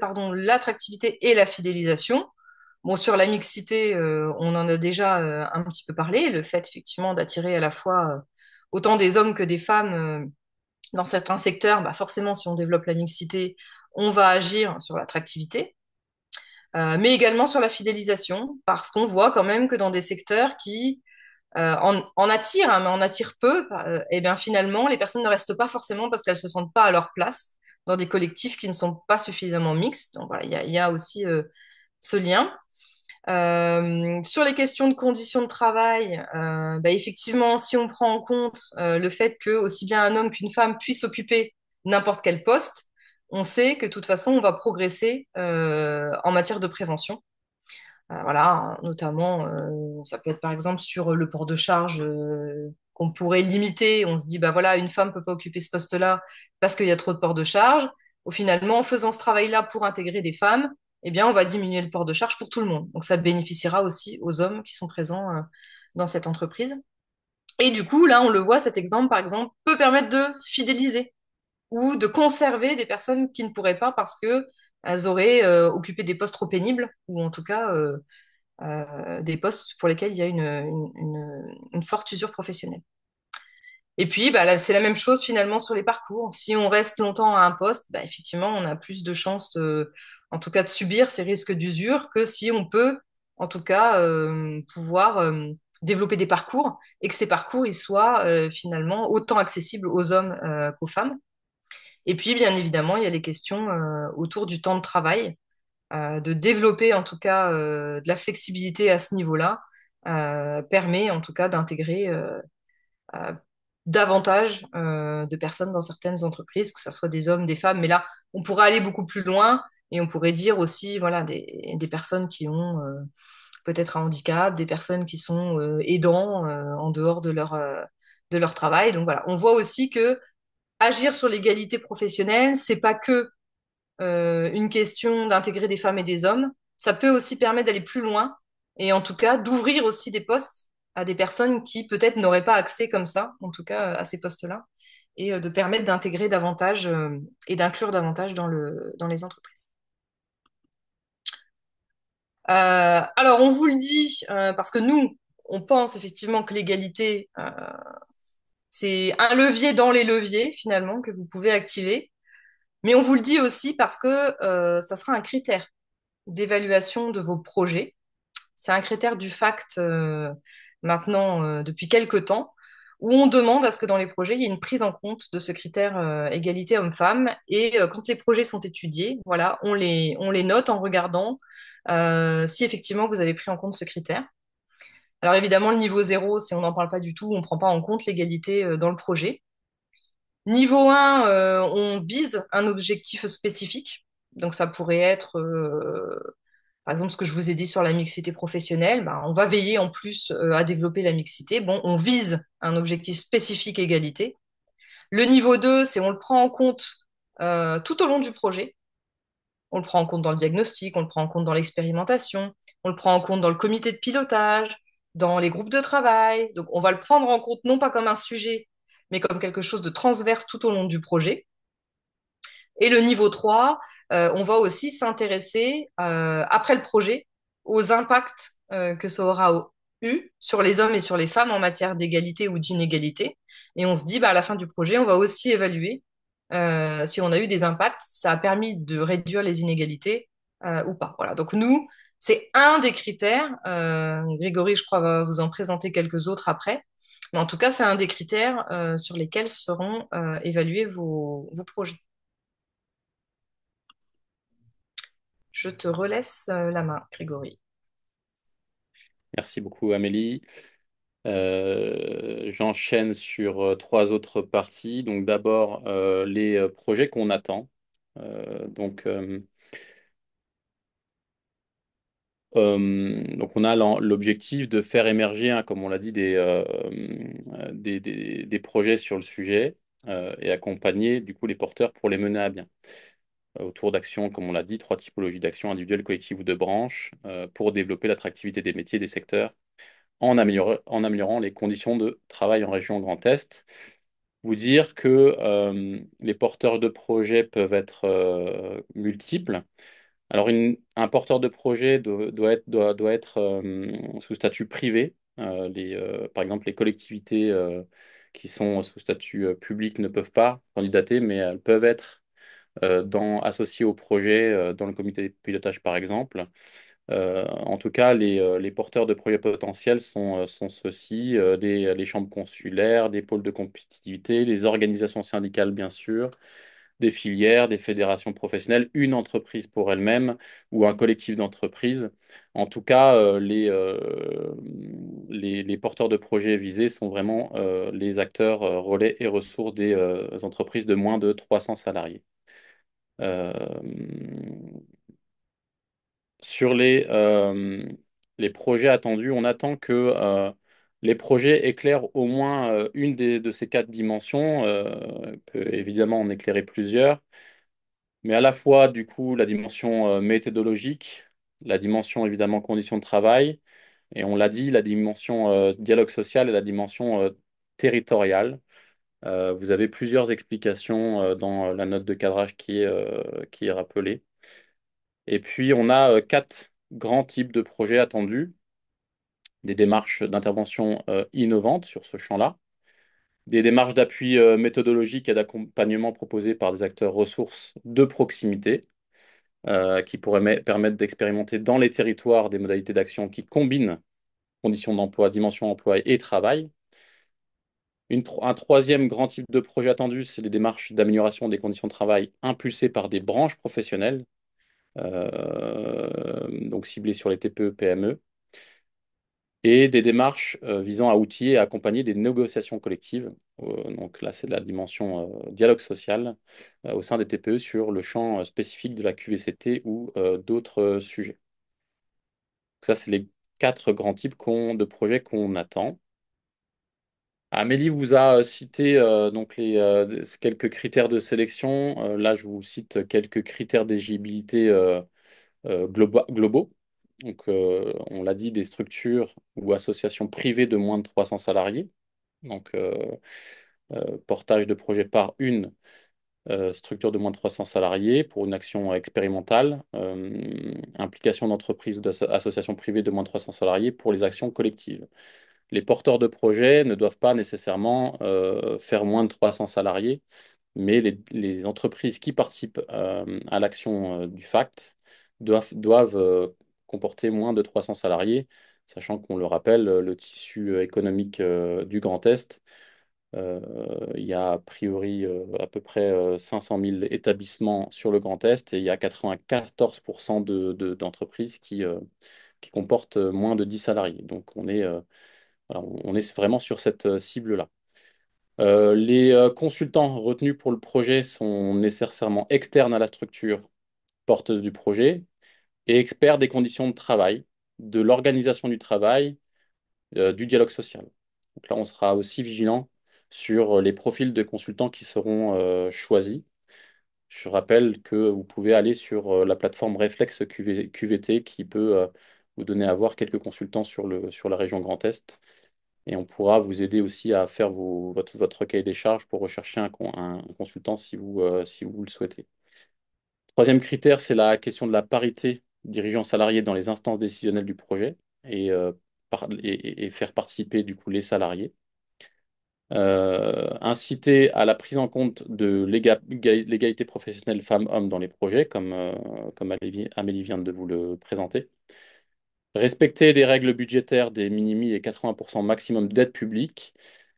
pardon, l'attractivité et la fidélisation. Bon, sur la mixité, on en a déjà un petit peu parlé, le fait effectivement d'attirer à la fois autant des hommes que des femmes euh, dans certains secteurs, bah, forcément, si on développe la mixité, on va agir sur l'attractivité, euh, mais également sur la fidélisation, parce qu'on voit quand même que dans des secteurs qui euh, en, attirent, hein, mais en attirent peu, et eh bien finalement, les personnes ne restent pas forcément parce qu'elles ne se sentent pas à leur place dans des collectifs qui ne sont pas suffisamment mixtes. Donc voilà, il y, a aussi ce lien. Euh, sur les questions de conditions de travail, euh, bah, effectivement, si on prend en compte euh, le fait que aussi bien un homme qu'une femme puisse occuper n'importe quel poste, on sait que de toute façon, on va progresser en matière de prévention. voilà, notamment, ça peut être par exemple sur le port de charge qu'on pourrait limiter. On se dit, bah voilà, une femme peut pas occuper ce poste-là parce qu'il y a trop de port de charge. ou finalement, en faisant ce travail-là pour intégrer des femmes, eh bien, on va diminuer le port de charge pour tout le monde. Donc, ça bénéficiera aussi aux hommes qui sont présents euh, dans cette entreprise. Et du coup, là, on le voit, cet exemple, par exemple, peut permettre de fidéliser ou de conserver des personnes qui ne pourraient pas parce qu'elles auraient euh, occupé des postes trop pénibles ou en tout cas euh, des postes pour lesquels il y a une forte usure professionnelle. Et puis, bah, c'est la même chose finalement sur les parcours. Si on reste longtemps à un poste, bah, effectivement, on a plus de chances, en tout cas, de subir ces risques d'usure que si on peut, en tout cas, euh, pouvoir euh, développer des parcours et que ces parcours ils soient euh, finalement autant accessibles aux hommes qu'aux femmes. Et puis, bien évidemment, il y a les questions autour du temps de travail, de développer en tout cas de la flexibilité à ce niveau-là permet en tout cas d'intégrer davantage euh, de personnes dans certaines entreprises, que ce soit des hommes, des femmes. Mais là, on pourrait aller beaucoup plus loin et on pourrait dire aussi voilà, des, personnes qui ont euh, peut-être un handicap, des personnes qui sont euh, aidants en dehors de leur, de leur travail. Donc voilà, on voit aussi que agir sur l'égalité professionnelle, ce n'est pas que une question d'intégrer des femmes et des hommes, ça peut aussi permettre d'aller plus loin et en tout cas d'ouvrir aussi des postes à des personnes qui peut-être n'auraient pas accès comme ça, en tout cas à ces postes-là, et euh, de permettre d'intégrer davantage euh, et d'inclure davantage dans, le, dans les entreprises. Euh, alors, on vous le dit, parce que nous, on pense effectivement que l'égalité, c'est un levier dans les leviers, finalement, que vous pouvez activer. Mais on vous le dit aussi parce que ça sera un critère d'évaluation de vos projets. C'est un critère du fact maintenant euh, depuis quelques temps, où on demande à ce que dans les projets, il y ait une prise en compte de ce critère euh, égalité homme-femme. Et euh, quand les projets sont étudiés, voilà, on les, on les note en regardant si effectivement vous avez pris en compte ce critère. Alors évidemment, le niveau zéro, c'est on n'en parle pas du tout, on ne prend pas en compte l'égalité dans le projet. Niveau 1, on vise un objectif spécifique. Donc ça pourrait être par exemple, ce que je vous ai dit sur la mixité professionnelle, bah, on va veiller en plus euh, à développer la mixité. Bon, on vise un objectif spécifique égalité. Le niveau 2, c'est on le prend en compte euh, tout au long du projet. On le prend en compte dans le diagnostic, on le prend en compte dans l'expérimentation, on le prend en compte dans le comité de pilotage, dans les groupes de travail. Donc, on va le prendre en compte non pas comme un sujet, mais comme quelque chose de transverse tout au long du projet. Et le niveau 3, euh, on va aussi s'intéresser, euh, après le projet, aux impacts euh, que ça aura eu sur les hommes et sur les femmes en matière d'égalité ou d'inégalité. Et on se dit, bah, à la fin du projet, on va aussi évaluer si on a eu des impacts, ça a permis de réduire les inégalités ou pas. Voilà. Donc nous, c'est un des critères. Grégory, je crois, va vous en présenter quelques autres après. Mais en tout cas, c'est un des critères sur lesquels seront évalués vos projets. Je te relaisse euh, la main, Grégory. Merci beaucoup, Amélie. Euh, j'enchaîne sur euh, trois autres parties. Donc, d'abord, les projets qu'on attend. donc, on a l'objectif de faire émerger, comme on l'a dit, des projets sur le sujet et accompagner du coup les porteurs pour les mener à bien. Euh, autour d'actions, comme on l'a dit, trois typologies d'actions individuelles, collectives ou de branches, euh, pour développer l'attractivité des métiers, des secteurs, en, améliorant, les conditions de travail en région Grand Est. Vous dire que euh, les porteurs de projets peuvent être multiples. Alors, un porteur de projet doit, être, sous statut privé. les, par exemple, les collectivités qui sont sous statut public ne peuvent pas candidater, mais elles peuvent être euh, associés au projet, euh, dans le comité de pilotage par exemple. Euh, en tout cas, les, porteurs de projets potentiels sont, ceux-ci, les chambres consulaires, des pôles de compétitivité, les organisations syndicales bien sûr, des filières, des fédérations professionnelles, une entreprise pour elle-même ou un collectif d'entreprises. En tout cas, les, porteurs de projets visés sont vraiment les acteurs relais et ressources des entreprises de moins de 300 salariés. Euh, sur les, euh, les projets attendus, on attend que euh, les projets éclairent au moins une de ces quatre dimensions. on peut évidemment en éclairer plusieurs, mais à la fois, du coup, la dimension méthodologique, la dimension évidemment conditions de travail, et on l'a dit, la dimension dialogue social et la dimension territoriale. Euh, vous avez plusieurs explications euh, dans euh, la note de cadrage qui est, qui est rappelée. Et puis, on a quatre grands types de projets attendus. Des démarches d'intervention innovantes sur ce champ-là, des démarches d'appui méthodologique et d'accompagnement proposées par des acteurs ressources de proximité, qui pourraient permettre d'expérimenter dans les territoires des modalités d'action qui combinent conditions d'emploi, dimension emploi et travail, un troisième grand type de projet attendu, c'est les démarches d'amélioration des conditions de travail impulsées par des branches professionnelles, euh, donc ciblées sur les TPE, PME, et des démarches euh, visant à outiller et accompagner des négociations collectives. Euh, donc là, c'est la dimension dialogue social au sein des TPE sur le champ spécifique de la QVCT ou d'autres sujets. ça, c'est les quatre grands types de projets qu'on attend. Amélie vous a euh, cité euh, donc les, euh, quelques critères de sélection. là, je vous cite quelques critères d'éligibilité globaux. Donc, on l'a dit, des structures ou associations privées de moins de 300 salariés. Donc, portage de projet par une structure de moins de 300 salariés pour une action expérimentale, implication d'entreprise ou d'associations privées de moins de 300 salariés pour les actions collectives les porteurs de projets ne doivent pas nécessairement euh, faire moins de 300 salariés, mais les, entreprises qui participent euh, à l'action euh, du FACT doivent, comporter moins de 300 salariés, sachant qu'on le rappelle, le tissu économique du Grand Est, il y a a priori à peu près 500 000 établissements sur le Grand Est et il y a 94% d'entreprises de, qui, qui comportent moins de 10 salariés. Donc on est on, est vraiment sur cette euh, cible-là. Euh, les euh, consultants retenus pour le projet sont nécessairement externes à la structure porteuse du projet et experts des conditions de travail, de l'organisation du travail, du dialogue social. Donc là, on sera aussi vigilant sur les profils de consultants qui seront choisis. Je rappelle que vous pouvez aller sur la plateforme Reflex QVT qui peut vous donner à voir quelques consultants sur, la région Grand Est. Et on pourra vous aider aussi à faire votre, votre cahier des charges pour rechercher un, consultant euh, si vous, le souhaitez. Troisième critère, c'est la question de la parité dirigeant-salarié dans les instances décisionnelles du projet et, euh, faire participer du coup les salariés. Euh, inciter à la prise en compte de l'égalité professionnelle femmes-hommes dans les projets, comme Amélie vient de vous le présenter respecter les règles budgétaires des minimi et 80% maximum d'aide publique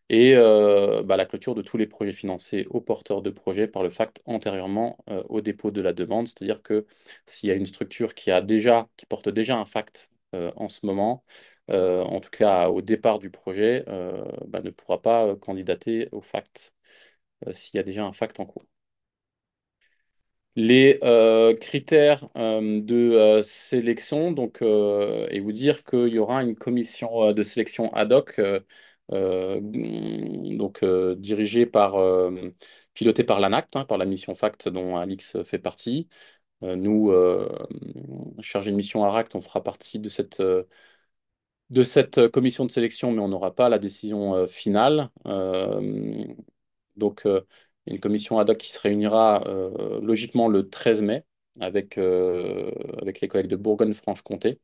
et euh, bah, la clôture de tous les projets financés aux porteurs de projets par le FACT antérieurement euh, au dépôt de la demande. C'est-à-dire que s'il y a une structure qui, a déjà, qui porte déjà un FACT euh, en ce moment, en tout cas au départ du projet, bah, ne pourra pas candidater au FACT s'il y a déjà un FACT en cours les euh, critères euh, de euh, sélection, donc, et vous dire qu'il y aura une commission de sélection ad hoc, donc dirigée par, pilotée par l'ANACT, hein, par la mission FACT dont Alix fait partie. nous, chargés de mission ARACT, on fera partie de cette de cette commission de sélection, mais on n'aura pas la décision finale. donc, une commission ad hoc qui se réunira euh, logiquement le 13 mai avec, euh, avec les collègues de Bourgogne-Franche-Comté.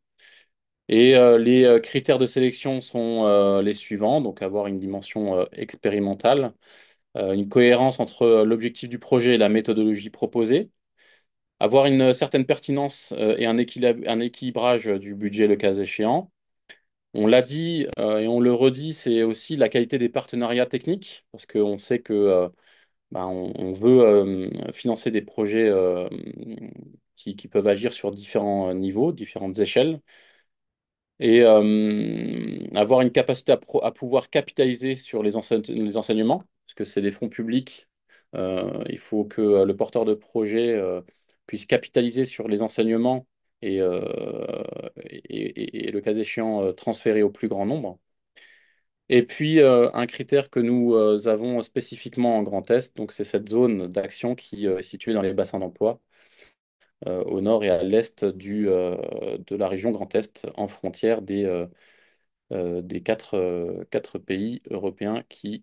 Et euh, les critères de sélection sont les suivants, donc avoir une dimension expérimentale, une cohérence entre l'objectif du projet et la méthodologie proposée, avoir une certaine pertinence et un, équilibrage du budget le cas échéant, on l'a dit et on le redit, c'est aussi la qualité des partenariats techniques, parce qu'on sait que bah, on, veut euh, financer des projets euh, qui, peuvent agir sur différents euh, niveaux, différentes échelles, et avoir une capacité à, pouvoir capitaliser sur les, enseignements, parce que c'est des fonds publics. il faut que le porteur de projet puisse capitaliser sur les enseignements et le cas échéant, transférer au plus grand nombre. Et puis, euh, un critère que nous euh, avons spécifiquement en Grand Est, donc c'est cette zone d'action qui euh, est située dans les bassins d'emploi, au nord et à l'est de la région Grand Est, en frontière des, quatre, pays européens qui,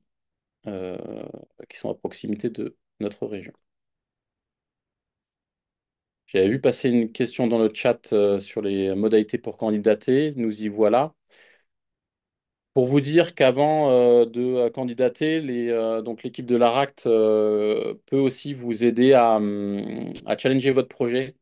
qui sont à proximité de notre région. J'avais vu passer une question dans le chat sur les modalités pour candidater, nous y voilà. Pour vous dire qu'avant euh, de euh, candidater, euh, donc l'équipe de l'ARACT peut aussi vous aider à, hum, challenger votre projet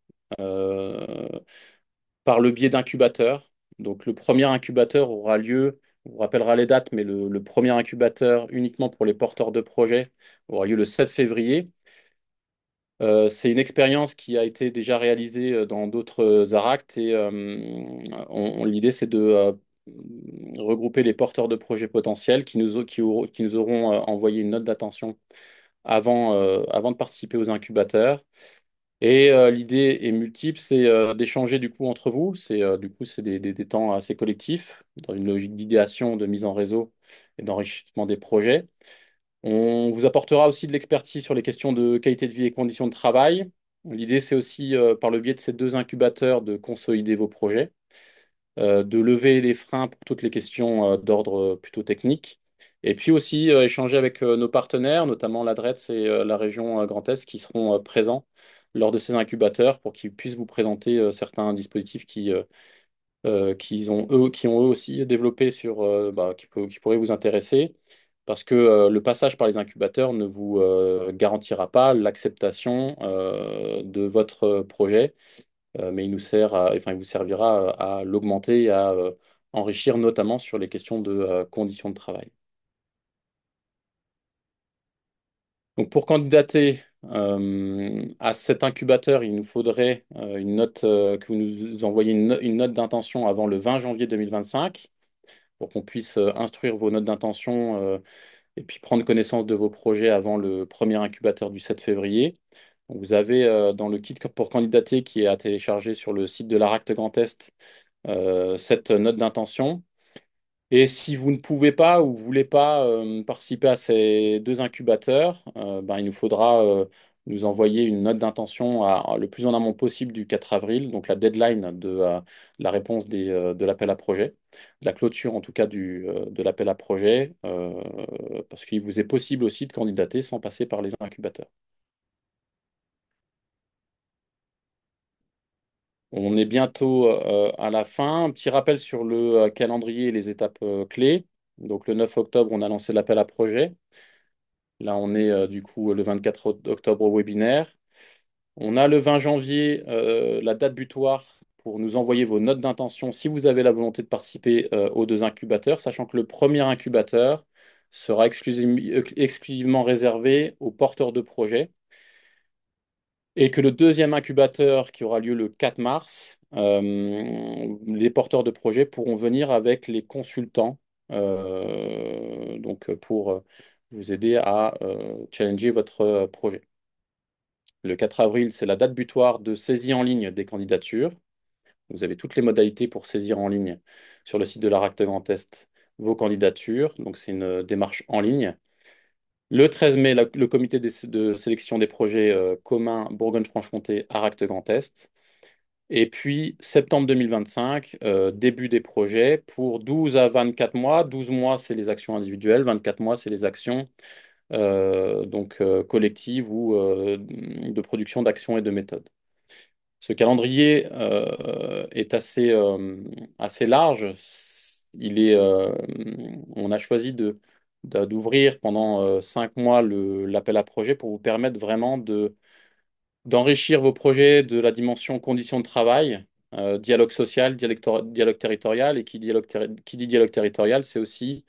par le biais d'incubateurs. Donc le premier incubateur aura lieu, on vous rappellera les dates, mais le, premier incubateur uniquement pour les porteurs de projets aura lieu le 7 février. c'est une expérience qui a été déjà réalisée dans d'autres ARACT et l'idée c'est de euh, regrouper les porteurs de projets potentiels qui nous, qui, nous auront euh, envoyé une note d'attention avant, euh, avant de participer aux incubateurs. Et l'idée est multiple, c'est d'échanger du coup entre vous. C'est du coup c'est des, temps assez collectifs dans une logique d'idéation, de mise en réseau et d'enrichissement des projets. On vous apportera aussi de l'expertise sur les questions de qualité de vie et conditions de travail. L'idée c'est aussi par le biais de ces deux incubateurs de consolider vos projets euh, de lever les freins pour toutes les questions euh, d'ordre euh, plutôt technique. Et puis aussi échanger avec nos partenaires, notamment l'ADRETS et la région Grand Est, qui seront présents lors de ces incubateurs pour qu'ils puissent vous présenter certains dispositifs qui, ont, eux, qui ont eux aussi développé sur, bah, qui, pourraient vous intéresser, parce que le passage par les incubateurs ne vous garantira pas l'acceptation de votre projet euh, mais il nous sert il vous servira euh, à, l'augmenter et à euh, enrichir notamment sur les questions de conditions de travail. pour candidater à cet incubateur, il nous faudrait une note, que vous nous envoyiez une, une note d'intention avant le 20 janvier 2025 pour qu'on puisse instruire vos notes d'intention et puis prendre connaissance de vos projets avant le premier incubateur du 7 février vous avez euh, dans le kit pour candidater qui est à télécharger sur le site de l'ARACT Grand Est euh, cette note d'intention. Et si vous ne pouvez pas ou vous voulez pas euh, participer à ces deux incubateurs, ben, il nous faudra nous envoyer une note d'intention le plus en amont possible du 4 avril, donc la deadline de, la réponse de l'appel à projet, la clôture en tout cas du, de l'appel à projet, parce qu'il vous est possible aussi de candidater sans passer par les incubateurs. On est bientôt euh, à la fin. Un petit rappel sur le euh, calendrier et les étapes euh, clés. Donc le 9 octobre, on a lancé l'appel à projet. Là, on est du coup le 24 octobre au webinaire. On a le 20 janvier la date butoir pour nous envoyer vos notes d'intention si vous avez la volonté de participer aux deux incubateurs, sachant que le premier incubateur sera exclusivement réservé aux porteurs de projets et que le deuxième incubateur qui aura lieu le 4 mars, euh, les porteurs de projets pourront venir avec les consultants euh, donc pour vous aider à euh, challenger votre projet. Le 4 avril, c'est la date butoir de saisie en ligne des candidatures. Vous avez toutes les modalités pour saisir en ligne sur le site de ract Grand Est vos candidatures. Donc, c'est une démarche en ligne. Le 13 mai, le comité de, sélection des projets euh, communs Bourgogne-Franche-Comté, Aracte Grand Est. Et puis, septembre 2025, euh, début des projets pour 12 à 24 mois. 12 mois, c'est les actions individuelles, 24 mois, c'est les actions euh, donc, collectives ou de production d'actions et de méthodes. Ce calendrier est assez, assez large. Il est, on a choisi de d'ouvrir pendant euh, cinq mois l'appel à projet pour vous permettre vraiment de, d'enrichir vos projets de la dimension conditions de travail, euh, dialogue social, dialogue, territorial, et qui, qui dit dialogue territorial, c'est aussi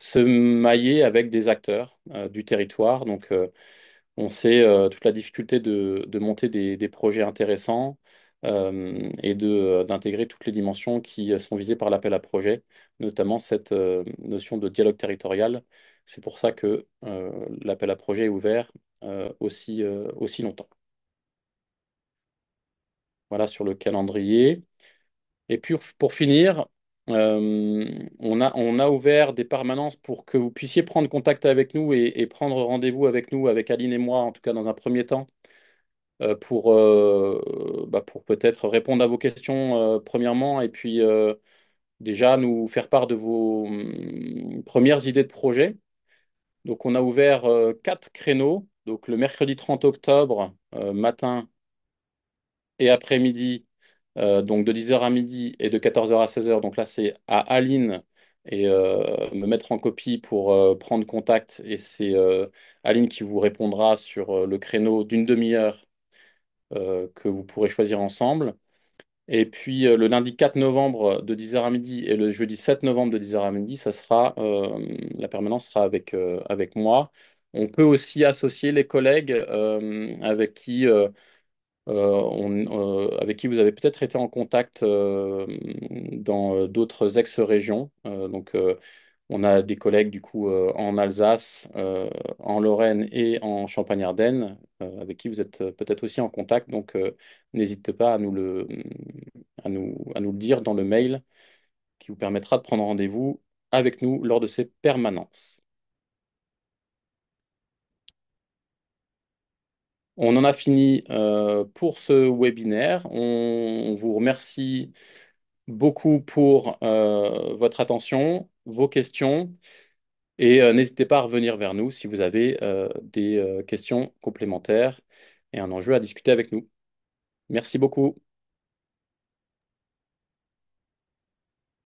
se mailler avec des acteurs euh, du territoire. Donc, on sait toute la difficulté de, de monter des projets intéressants euh, et euh, d'intégrer toutes les dimensions qui euh, sont visées par l'appel à projet, notamment cette euh, notion de dialogue territorial. C'est pour ça que l'appel à projet est ouvert aussi, aussi longtemps. Voilà sur le calendrier. Et puis pour finir, on, a, on, a, ouvert des permanences pour que vous puissiez prendre contact avec nous et prendre rendez-vous avec nous, avec Aline et moi, en tout cas dans un premier temps, euh, pour, euh, bah, pour peut-être répondre à vos questions euh, premièrement et puis déjà nous faire part de vos hum, premières idées de projet. Donc on a ouvert quatre créneaux, donc le mercredi 30 octobre matin et après-midi, donc de 10h à midi et de 14h à 16h. Donc là c'est à Aline et me mettre en copie pour prendre contact. Et c'est Aline qui vous répondra sur le créneau d'une demi-heure euh, que vous pourrez choisir ensemble. Et puis euh, le lundi 4 novembre de 10h à midi et le jeudi 7 novembre de 10h à midi, ça sera, euh, la permanence sera avec, avec moi. On peut aussi associer les collègues avec qui... avec qui vous avez peut-être été en contact dans d'autres ex-régions. donc, on a des collègues du coup euh, en Alsace, euh, en Lorraine et en Champagne-Ardenne, euh, avec qui vous êtes peut-être aussi en contact. Donc n'hésitez pas à nous, le, dire dans le mail qui vous permettra de prendre rendez-vous avec nous lors de ces permanences. On en a fini pour ce webinaire. on vous remercie beaucoup pour votre attention vos questions. Et euh, n'hésitez pas à revenir vers nous si vous avez euh, des euh, questions complémentaires et un enjeu à discuter avec nous. Merci beaucoup.